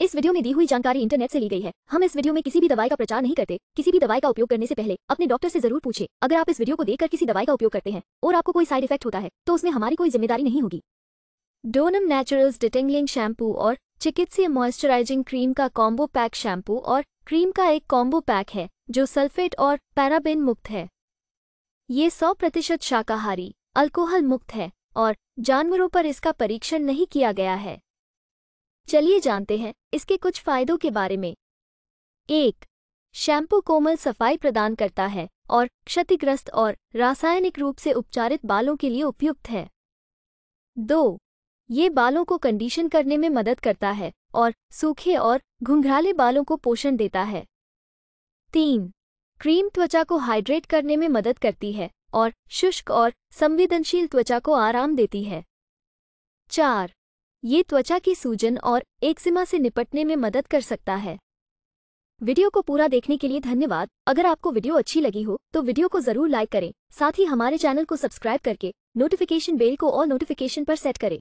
इस वीडियो में दी हुई जानकारी इंटरनेट से ली गई है हम इस वीडियो में किसी भी दवाई का प्रचार नहीं करते किसी भी दवाई का उपयोग करने से पहले अपने डॉक्टर से जरूर पूछे अगर आप इस वीडियो को देखकर किसी दवाई का उपयोग करते हैं और आपको कोई साइड इफेक्ट होता है तो उसमें हमारी कोई जिम्मेदारी नहीं होगी डोनम नेचुरल्स डिटेंगलिंग शैम्पू और चिकित्सीय मॉइस्चराइजिंग क्रीम का कॉम्बो पैक शैम्पू और क्रीम का एक कॉम्बो पैक है जो सल्फेट और पैराबेन मुक्त है ये सौ प्रतिशत शाकाहारी अल्कोहल मुक्त है और जानवरों पर इसका परीक्षण नहीं किया गया है चलिए जानते हैं इसके कुछ फायदों के बारे में एक शैम्पू कोमल सफाई प्रदान करता है और क्षतिग्रस्त और रासायनिक रूप से उपचारित बालों के लिए उपयुक्त है दो ये बालों को कंडीशन करने में मदद करता है और सूखे और घुंघराले बालों को पोषण देता है तीन क्रीम त्वचा को हाइड्रेट करने में मदद करती है और शुष्क और संवेदनशील त्वचा को आराम देती है चार ये त्वचा की सूजन और एक्जिमा से निपटने में मदद कर सकता है वीडियो को पूरा देखने के लिए धन्यवाद अगर आपको वीडियो अच्छी लगी हो तो वीडियो को जरूर लाइक करें साथ ही हमारे चैनल को सब्सक्राइब करके नोटिफिकेशन बेल को और नोटिफिकेशन पर सेट करें